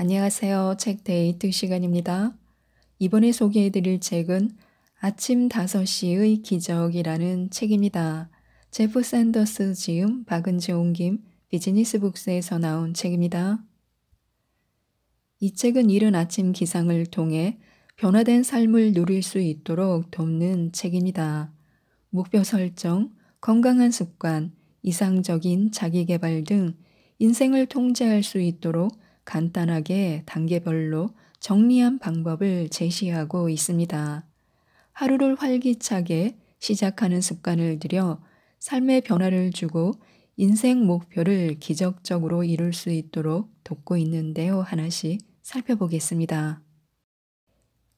안녕하세요. 책 데이트 시간입니다. 이번에 소개해드릴 책은 아침 5시의 기적이라는 책입니다. 제프 샌더스 지음 박은지 옹김 비즈니스 북스에서 나온 책입니다. 이 책은 이른 아침 기상을 통해 변화된 삶을 누릴 수 있도록 돕는 책입니다. 목표 설정, 건강한 습관, 이상적인 자기개발 등 인생을 통제할 수 있도록 간단하게 단계별로 정리한 방법을 제시하고 있습니다. 하루를 활기차게 시작하는 습관을 들여 삶의 변화를 주고 인생 목표를 기적적으로 이룰 수 있도록 돕고 있는데요. 하나씩 살펴보겠습니다.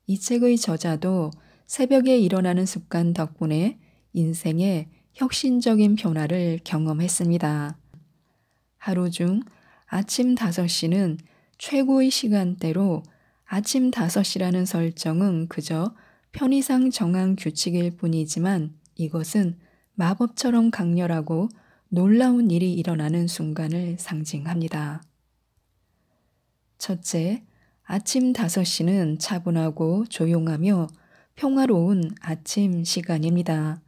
이 책의 저자도 새벽에 일어나는 습관 덕분에 인생의 혁신적인 변화를 경험했습니다. 하루 중 아침 5시는 최고의 시간대로 아침 5시라는 설정은 그저 편의상 정한 규칙일 뿐이지만 이것은 마법처럼 강렬하고 놀라운 일이 일어나는 순간을 상징합니다. 첫째, 아침 5시는 차분하고 조용하며 평화로운 아침 시간입니다.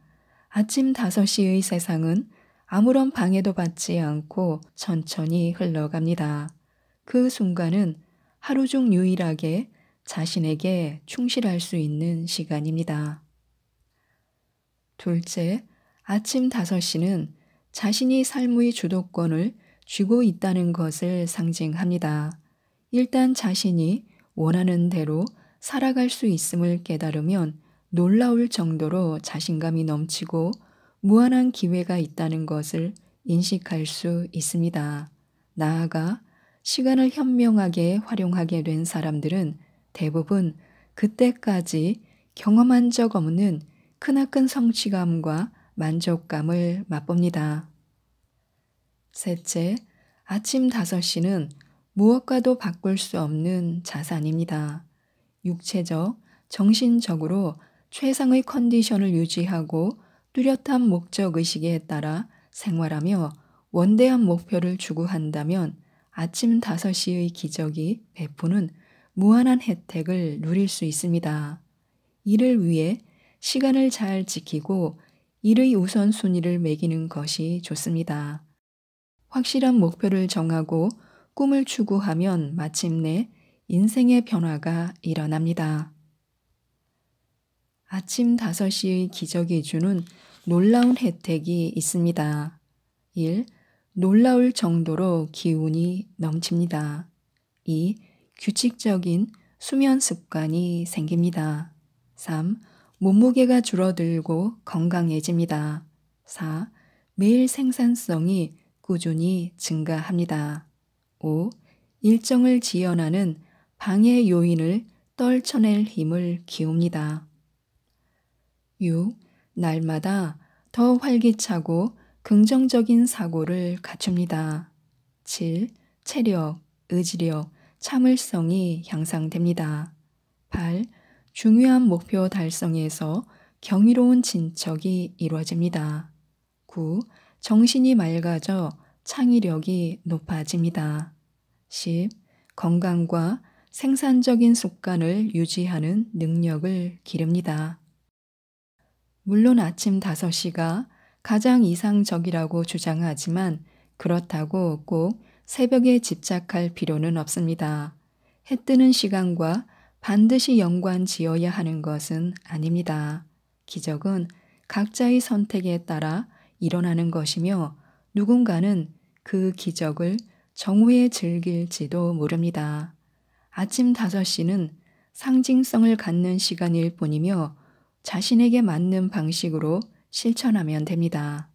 아침 5시의 세상은 아무런 방해도 받지 않고 천천히 흘러갑니다. 그 순간은 하루 중 유일하게 자신에게 충실할 수 있는 시간입니다. 둘째, 아침 5시는 자신이 삶의 주도권을 쥐고 있다는 것을 상징합니다. 일단 자신이 원하는 대로 살아갈 수 있음을 깨달으면 놀라울 정도로 자신감이 넘치고 무한한 기회가 있다는 것을 인식할 수 있습니다. 나아가 시간을 현명하게 활용하게 된 사람들은 대부분 그때까지 경험한 적 없는 크나큰 성취감과 만족감을 맛봅니다. 셋째, 아침 5시는 무엇과도 바꿀 수 없는 자산입니다. 육체적, 정신적으로 최상의 컨디션을 유지하고 뚜렷한 목적 의식에 따라 생활하며 원대한 목표를 추구한다면 아침 5시의 기적이 베푸는 무한한 혜택을 누릴 수 있습니다. 이를 위해 시간을 잘 지키고 일의 우선순위를 매기는 것이 좋습니다. 확실한 목표를 정하고 꿈을 추구하면 마침내 인생의 변화가 일어납니다. 아침 5시의 기적이 주는 놀라운 혜택이 있습니다. 1. 놀라울 정도로 기운이 넘칩니다. 2. 규칙적인 수면 습관이 생깁니다. 3. 몸무게가 줄어들고 건강해집니다. 4. 매일 생산성이 꾸준히 증가합니다. 5. 일정을 지연하는 방해 요인을 떨쳐낼 힘을 키웁니다 6. 날마다 더 활기차고 긍정적인 사고를 갖춥니다. 7. 체력, 의지력, 참을성이 향상됩니다. 8. 중요한 목표 달성에서 경이로운 진척이 이루어집니다. 9. 정신이 맑아져 창의력이 높아집니다. 10. 건강과 생산적인 습관을 유지하는 능력을 기릅니다. 물론 아침 5시가 가장 이상적이라고 주장하지만 그렇다고 꼭 새벽에 집착할 필요는 없습니다. 해 뜨는 시간과 반드시 연관 지어야 하는 것은 아닙니다. 기적은 각자의 선택에 따라 일어나는 것이며 누군가는 그 기적을 정오에 즐길지도 모릅니다. 아침 5시는 상징성을 갖는 시간일 뿐이며 자신에게 맞는 방식으로 실천하면 됩니다.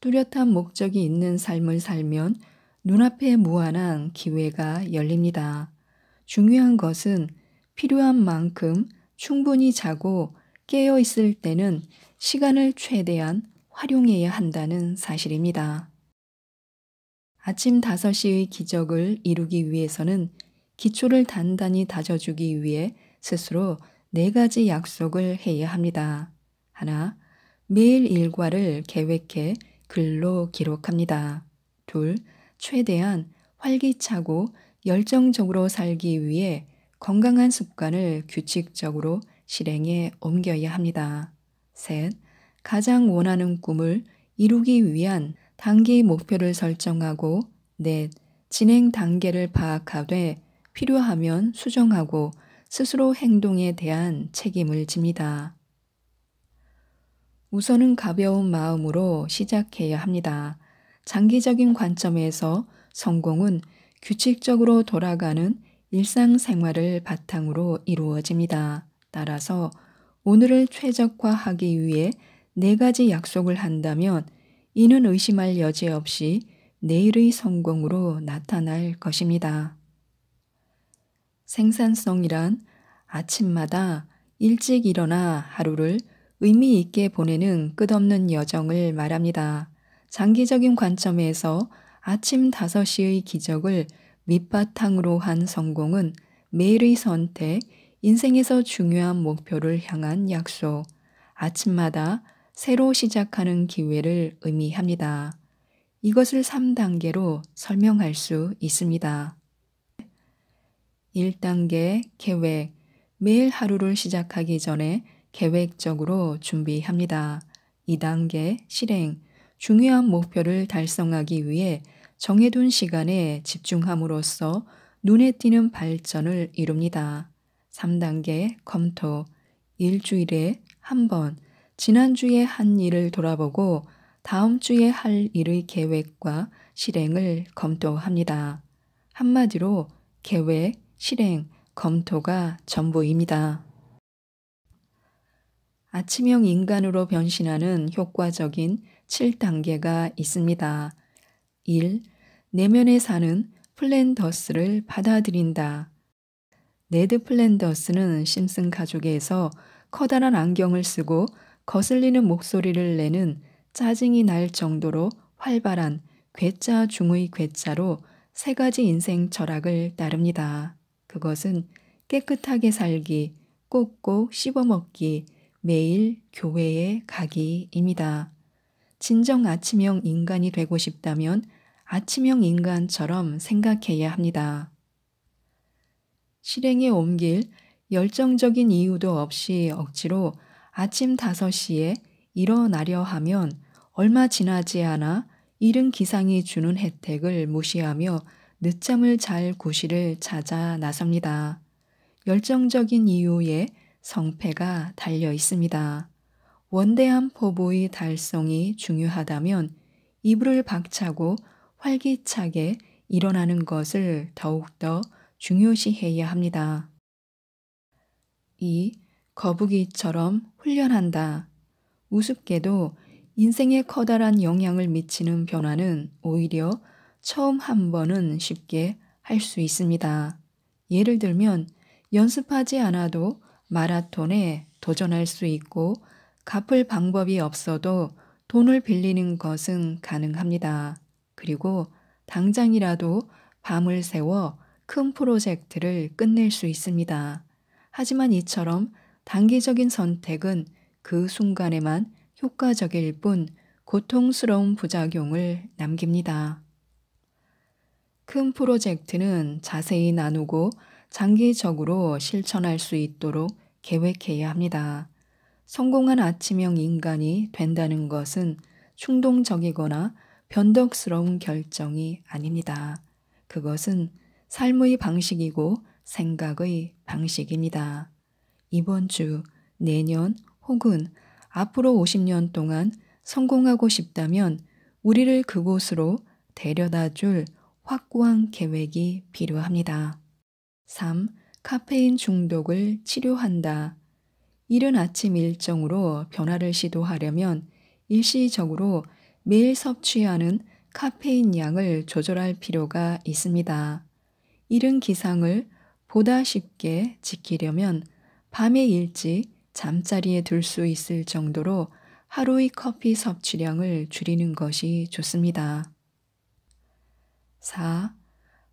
뚜렷한 목적이 있는 삶을 살면 눈앞에 무한한 기회가 열립니다. 중요한 것은 필요한 만큼 충분히 자고 깨어 있을 때는 시간을 최대한 활용해야 한다는 사실입니다. 아침 5시의 기적을 이루기 위해서는 기초를 단단히 다져주기 위해 스스로 네 가지 약속을 해야 합니다. 하나, 매일 일과를 계획해 글로 기록합니다. 둘, 최대한 활기차고 열정적으로 살기 위해 건강한 습관을 규칙적으로 실행에 옮겨야 합니다. 셋, 가장 원하는 꿈을 이루기 위한 단기 목표를 설정하고 넷, 진행 단계를 파악하되 필요하면 수정하고 스스로 행동에 대한 책임을 집니다. 우선은 가벼운 마음으로 시작해야 합니다. 장기적인 관점에서 성공은 규칙적으로 돌아가는 일상생활을 바탕으로 이루어집니다. 따라서 오늘을 최적화하기 위해 네 가지 약속을 한다면 이는 의심할 여지 없이 내일의 성공으로 나타날 것입니다. 생산성이란 아침마다 일찍 일어나 하루를 의미 있게 보내는 끝없는 여정을 말합니다. 장기적인 관점에서 아침 5시의 기적을 밑바탕으로 한 성공은 매일의 선택, 인생에서 중요한 목표를 향한 약속, 아침마다 새로 시작하는 기회를 의미합니다. 이것을 3단계로 설명할 수 있습니다. 1단계 계획. 매일 하루를 시작하기 전에 계획적으로 준비합니다. 2단계 실행. 중요한 목표를 달성하기 위해 정해둔 시간에 집중함으로써 눈에 띄는 발전을 이룹니다. 3단계 검토. 일주일에 한 번, 지난주에 한 일을 돌아보고 다음 주에 할 일의 계획과 실행을 검토합니다. 한마디로 계획, 실행, 검토가 전부입니다. 아침형 인간으로 변신하는 효과적인 7단계가 있습니다. 1. 내면에 사는 플랜더스를 받아들인다. 네드 플랜더스는 심슨 가족에서 커다란 안경을 쓰고 거슬리는 목소리를 내는 짜증이 날 정도로 활발한 괴짜 중의 괴짜로 세 가지 인생 철학을 따릅니다. 그것은 깨끗하게 살기, 꼭꼭 씹어먹기, 매일 교회에 가기입니다. 진정 아침형 인간이 되고 싶다면 아침형 인간처럼 생각해야 합니다. 실행에 옮길 열정적인 이유도 없이 억지로 아침 5시에 일어나려 하면 얼마 지나지 않아 이른 기상이 주는 혜택을 무시하며 늦잠을 잘고시를 찾아 나섭니다. 열정적인 이유에 성패가 달려 있습니다. 원대한 포부의 달성이 중요하다면 이불을 박차고 활기차게 일어나는 것을 더욱더 중요시해야 합니다. 2. 거북이처럼 훈련한다. 우습게도 인생에 커다란 영향을 미치는 변화는 오히려 처음 한 번은 쉽게 할 수 있습니다. 예를 들면 연습하지 않아도 마라톤에 도전할 수 있고 갚을 방법이 없어도 돈을 빌리는 것은 가능합니다. 그리고 당장이라도 밤을 새워 큰 프로젝트를 끝낼 수 있습니다. 하지만 이처럼 단기적인 선택은 그 순간에만 효과적일 뿐 고통스러운 부작용을 남깁니다. 큰 프로젝트는 자세히 나누고 장기적으로 실천할 수 있도록 계획해야 합니다. 성공한 아침형 인간이 된다는 것은 충동적이거나 변덕스러운 결정이 아닙니다. 그것은 삶의 방식이고 생각의 방식입니다. 이번 주, 내년 혹은 앞으로 50년 동안 성공하고 싶다면 우리를 그곳으로 데려다 줄 확고한 계획이 필요합니다. 3. 카페인 중독을 치료한다. 이른 아침 일정으로 변화를 시도하려면 일시적으로 매일 섭취하는 카페인 양을 조절할 필요가 있습니다. 이른 기상을 보다 쉽게 지키려면 밤에 일찍 잠자리에 들 수 있을 정도로 하루의 커피 섭취량을 줄이는 것이 좋습니다. 4.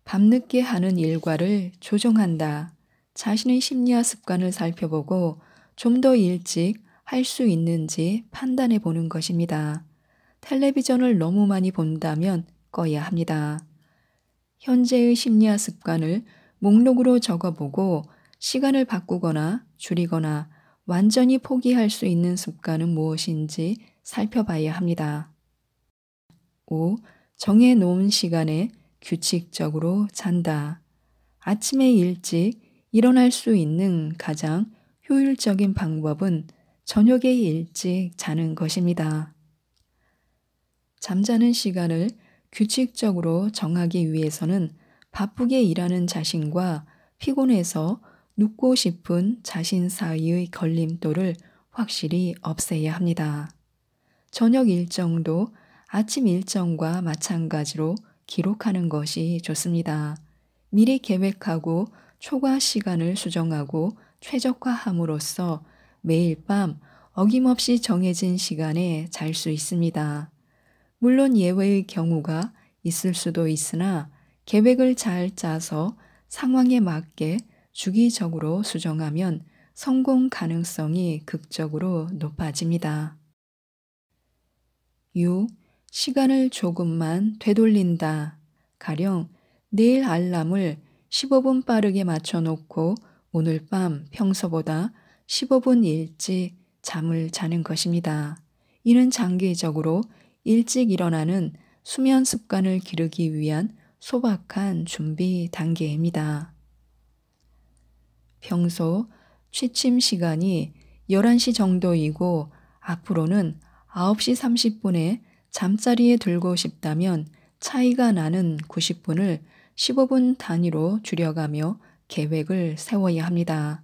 밤늦게 하는 일과를 조정한다. 자신의 심리화 습관을 살펴보고 좀 더 일찍 할 수 있는지 판단해 보는 것입니다. 텔레비전을 너무 많이 본다면 꺼야 합니다. 현재의 심리화 습관을 목록으로 적어보고 시간을 바꾸거나 줄이거나 완전히 포기할 수 있는 습관은 무엇인지 살펴봐야 합니다. 5. 정해놓은 시간에 규칙적으로 잔다. 아침에 일찍 일어날 수 있는 가장 효율적인 방법은 저녁에 일찍 자는 것입니다. 잠자는 시간을 규칙적으로 정하기 위해서는 바쁘게 일하는 자신과 피곤해서 눕고 싶은 자신 사이의 걸림돌을 확실히 없애야 합니다. 저녁 일정도 아침 일정과 마찬가지로 기록하는 것이 좋습니다. 미리 계획하고 초과 시간을 수정하고 최적화함으로써 매일 밤 어김없이 정해진 시간에 잘 수 있습니다. 물론 예외의 경우가 있을 수도 있으나 계획을 잘 짜서 상황에 맞게 주기적으로 수정하면 성공 가능성이 극적으로 높아집니다. 6. 시간을 조금만 되돌린다. 가령 내일 알람을 15분 빠르게 맞춰놓고 오늘 밤 평소보다 15분 일찍 잠을 자는 것입니다. 이는 장기적으로 일찍 일어나는 수면 습관을 기르기 위한 소박한 준비 단계입니다. 평소 취침 시간이 11시 정도이고 앞으로는 9시 30분에 잠자리에 들고 싶다면 차이가 나는 90분을 15분 단위로 줄여가며 계획을 세워야 합니다.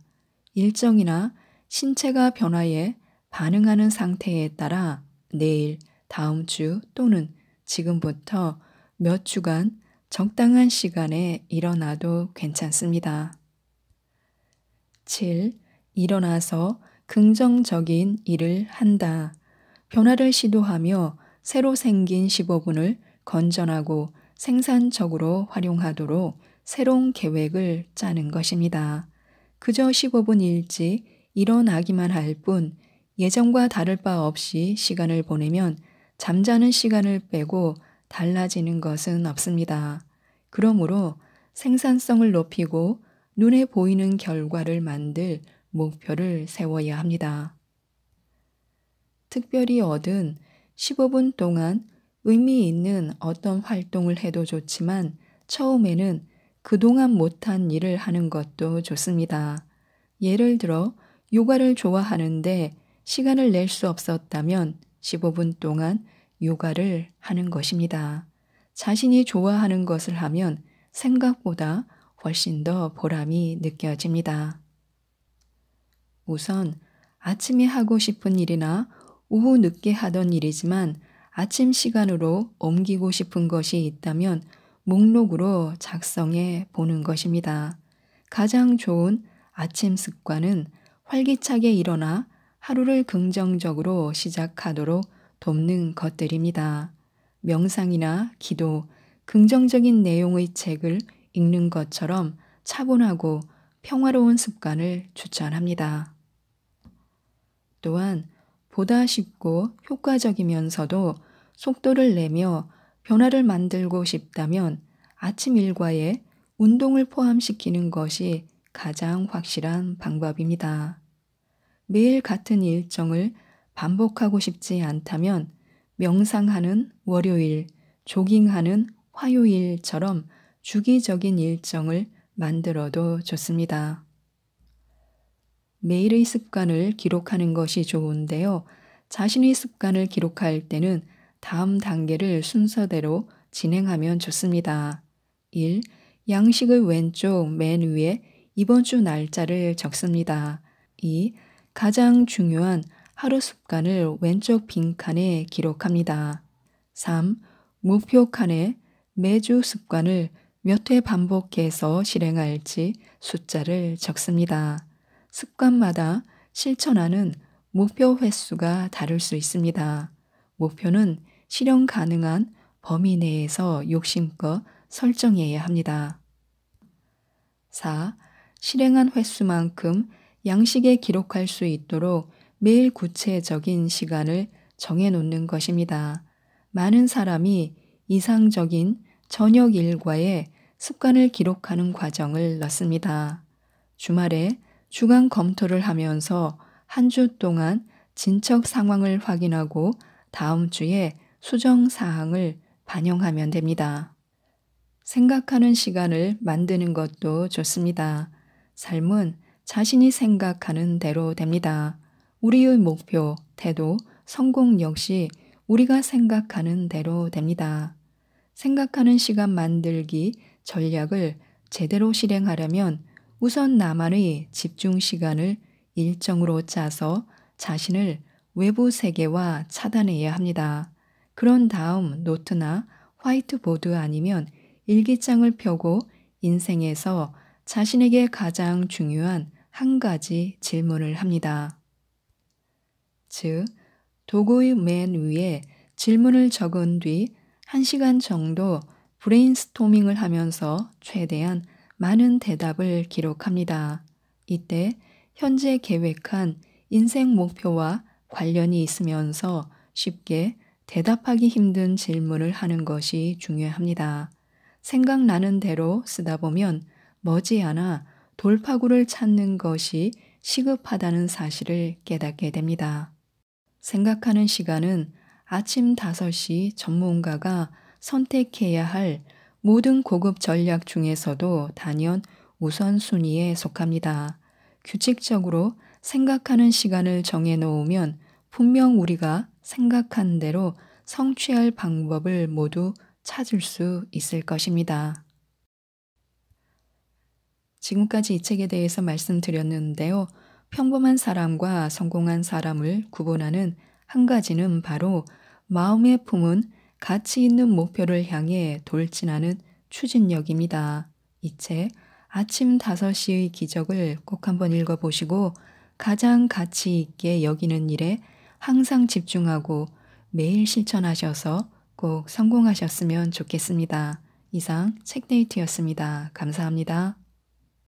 일정이나 신체가 변화에 반응하는 상태에 따라 내일, 다음 주 또는 지금부터 몇 주간 적당한 시간에 일어나도 괜찮습니다. 7. 일어나서 긍정적인 일을 한다. 변화를 시도하며 새로 생긴 15분을 건전하고 생산적으로 활용하도록 새로운 계획을 짜는 것입니다. 그저 15분 일찍 일어나기만 할 뿐 예전과 다를 바 없이 시간을 보내면 잠자는 시간을 빼고 달라지는 것은 없습니다. 그러므로 생산성을 높이고 눈에 보이는 결과를 만들 목표를 세워야 합니다. 특별히 얻은 15분 동안 의미 있는 어떤 활동을 해도 좋지만 처음에는 그동안 못한 일을 하는 것도 좋습니다. 예를 들어 요가를 좋아하는데 시간을 낼 수 없었다면 15분 동안 요가를 하는 것입니다. 자신이 좋아하는 것을 하면 생각보다 훨씬 더 보람이 느껴집니다. 우선 아침에 하고 싶은 일이나 오후 늦게 하던 일이지만 아침 시간으로 옮기고 싶은 것이 있다면 목록으로 작성해 보는 것입니다. 가장 좋은 아침 습관은 활기차게 일어나 하루를 긍정적으로 시작하도록 돕는 것들입니다. 명상이나 기도, 긍정적인 내용의 책을 읽는 것처럼 차분하고 평화로운 습관을 추천합니다. 또한 보다 쉽고 효과적이면서도 속도를 내며 변화를 만들고 싶다면 아침 일과에 운동을 포함시키는 것이 가장 확실한 방법입니다. 매일 같은 일정을 반복하고 싶지 않다면 명상하는 월요일, 조깅하는 화요일처럼 주기적인 일정을 만들어도 좋습니다. 매일의 습관을 기록하는 것이 좋은데요. 자신의 습관을 기록할 때는 다음 단계를 순서대로 진행하면 좋습니다. 1. 양식의 왼쪽 맨 위에 이번 주 날짜를 적습니다. 2. 가장 중요한 하루 습관을 왼쪽 빈칸에 기록합니다. 3. 목표 칸에 매주 습관을 몇 회 반복해서 실행할지 숫자를 적습니다. 습관마다 실천하는 목표 횟수가 다를 수 있습니다. 목표는 실현 가능한 범위 내에서 욕심껏 설정해야 합니다. 4. 실행한 횟수만큼 양식에 기록할 수 있도록 매일 구체적인 시간을 정해놓는 것입니다. 많은 사람이 이상적인 저녁 일과에 습관을 기록하는 과정을 넣습니다. 주말에 주간 검토를 하면서 한 주 동안 진척 상황을 확인하고 다음 주에 수정 사항을 반영하면 됩니다. 생각하는 시간을 만드는 것도 좋습니다. 삶은 자신이 생각하는 대로 됩니다. 우리의 목표, 태도, 성공 역시 우리가 생각하는 대로 됩니다. 생각하는 시간 만들기 전략을 제대로 실행하려면 우선 나만의 집중 시간을 일정으로 짜서 자신을 외부 세계와 차단해야 합니다. 그런 다음 노트나 화이트보드 아니면 일기장을 펴고 인생에서 자신에게 가장 중요한 한 가지 질문을 합니다. 즉, 도구의 맨 위에 질문을 적은 뒤 1시간 정도 브레인스토밍을 하면서 최대한 많은 대답을 기록합니다. 이때 현재 계획한 인생 목표와 관련이 있으면서 쉽게 대답하기 힘든 질문을 하는 것이 중요합니다. 생각나는 대로 쓰다 보면 머지않아 돌파구를 찾는 것이 시급하다는 사실을 깨닫게 됩니다. 생각하는 시간은 아침 5시 전문가가 선택해야 할 모든 고급 전략 중에서도 단연 우선순위에 속합니다. 규칙적으로 생각하는 시간을 정해놓으면 분명 우리가 생각한 대로 성취할 방법을 모두 찾을 수 있을 것입니다. 지금까지 이 책에 대해서 말씀드렸는데요. 평범한 사람과 성공한 사람을 구분하는 한 가지는 바로 마음의 품은 가치 있는 목표를 향해 돌진하는 추진력입니다. 이 책 아침 5시의 기적을 꼭 한번 읽어보시고 가장 가치 있게 여기는 일에 항상 집중하고 매일 실천하셔서 꼭 성공하셨으면 좋겠습니다. 이상 책데이트였습니다. 감사합니다.